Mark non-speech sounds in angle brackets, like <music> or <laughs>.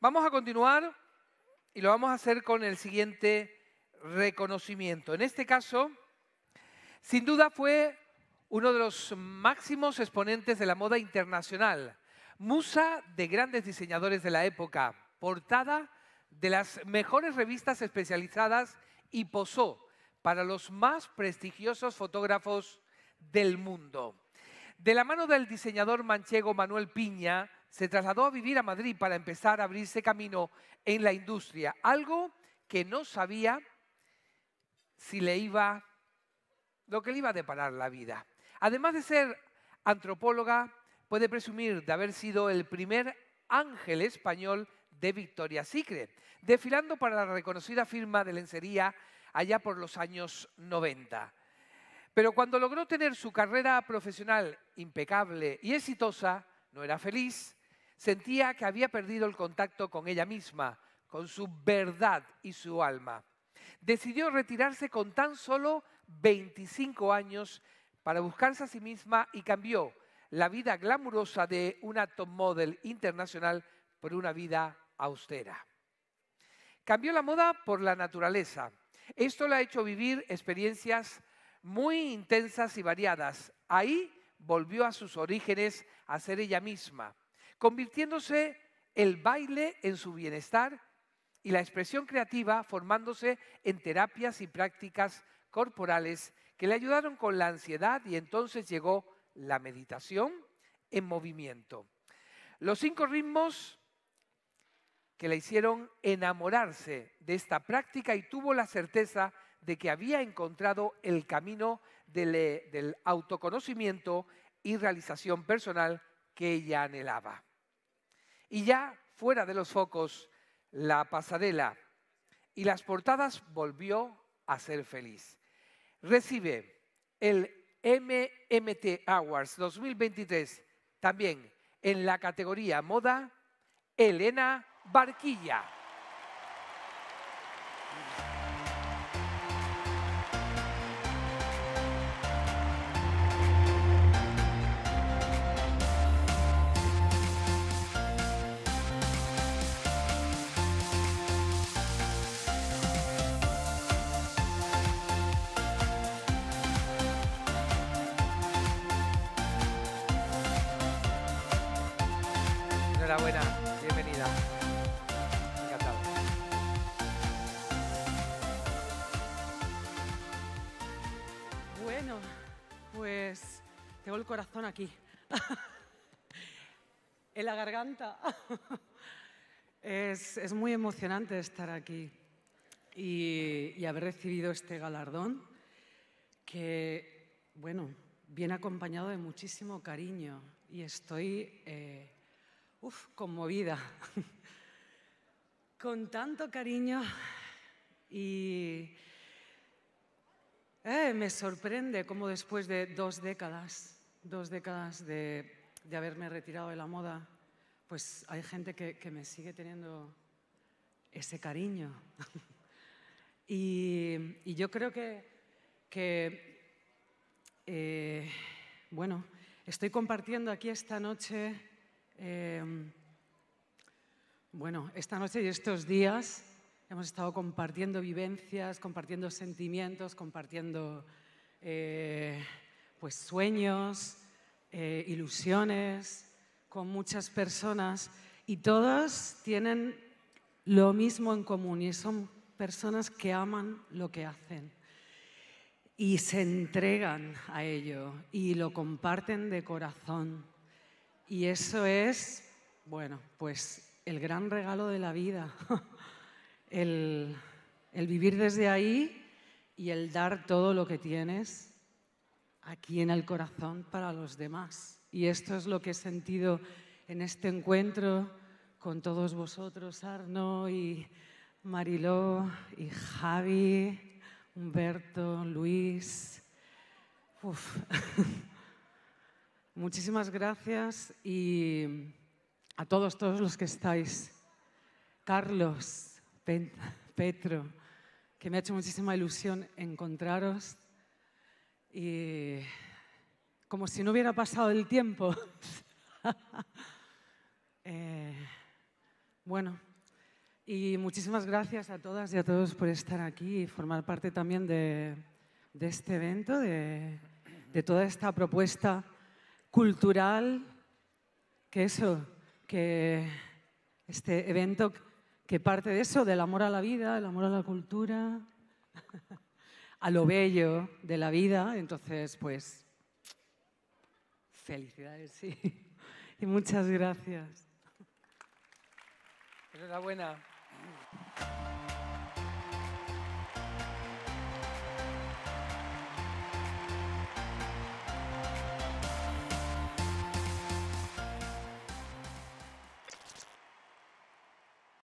Vamos a continuar y lo vamos a hacer con el siguiente reconocimiento. En este caso, sin duda fue uno de los máximos exponentes de la moda internacional, musa de grandes diseñadores de la época, portada de las mejores revistas especializadas y posó para los más prestigiosos fotógrafos del mundo. De la mano del diseñador manchego Manuel Piña, se trasladó a vivir a Madrid para empezar a abrirse camino en la industria, algo que no sabía si le iba lo que le iba a deparar la vida. Además de ser antropóloga, puede presumir de haber sido el primer ángel español de Victoria Secret, desfilando para la reconocida firma de lencería allá por los años 90. Pero cuando logró tener su carrera profesional impecable y exitosa, no era feliz, Sentía que había perdido el contacto con ella misma, con su verdad y su alma. Decidió retirarse con tan solo 25 años para buscarse a sí misma y cambió la vida glamurosa de una top model internacional por una vida austera. Cambió la moda por la naturaleza. Esto le ha hecho vivir experiencias muy intensas y variadas. Ahí volvió a sus orígenes, a ser ella misma convirtiéndose el baile en su bienestar y la expresión creativa formándose en terapias y prácticas corporales que le ayudaron con la ansiedad y entonces llegó la meditación en movimiento. Los cinco ritmos que le hicieron enamorarse de esta práctica y tuvo la certeza de que había encontrado el camino del, eh, del autoconocimiento y realización personal que ella anhelaba. Y ya fuera de los focos, la pasarela y las portadas volvió a ser feliz. Recibe el MMT Awards 2023 también en la categoría moda Elena Barquilla. enhorabuena, bienvenida. Bueno, pues tengo el corazón aquí, <laughs> en la garganta. <laughs> Es, muy emocionante estar aquí y, haber recibido este galardón que, bueno, viene acompañado de muchísimo cariño y estoy eh, Uf, conmovida. Con tanto cariño y eh, me sorprende cómo después de dos décadas, dos décadas de, haberme retirado de la moda, pues hay gente que, me sigue teniendo ese cariño. <laughs> y, yo creo que, eh, bueno, estoy compartiendo aquí esta noche Em, bueno, esta noche y estos días hemos estado compartiendo vivencias, compartiendo sentimientos, compartiendo eh, pues sueños, eh, ilusiones con muchas personas y todas tienen lo mismo en común y son personas que aman lo que hacen y se entregan a ello y lo comparten de corazón. Y eso es, bueno, pues el gran regalo de la vida, <laughs> el, vivir desde ahí y el dar todo lo que tienes aquí en el corazón para los demás. Y esto es lo que he sentido en este encuentro con todos vosotros, Arno y Mariló y Javi, Humberto, Luis. Uf. <laughs> Muchísimas gracias y a todos, todos los que estáis. Carlos, Petro, que me ha hecho muchísima ilusión encontraros. Y como si no hubiera pasado el tiempo. <laughs> Eh, bueno, y muchísimas gracias a todas y a todos por estar aquí y formar parte también de, este evento, de toda esta propuesta cultural que eso, que este evento que parte de eso, del amor a la vida, el amor a la cultura, <laughs> a lo bello de la vida. Entonces, pues, felicidades, sí. <laughs> Y muchas gracias. Enhorabuena.